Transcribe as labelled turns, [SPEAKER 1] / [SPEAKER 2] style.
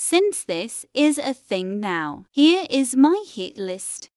[SPEAKER 1] since this is a thing now. Here is my hit list.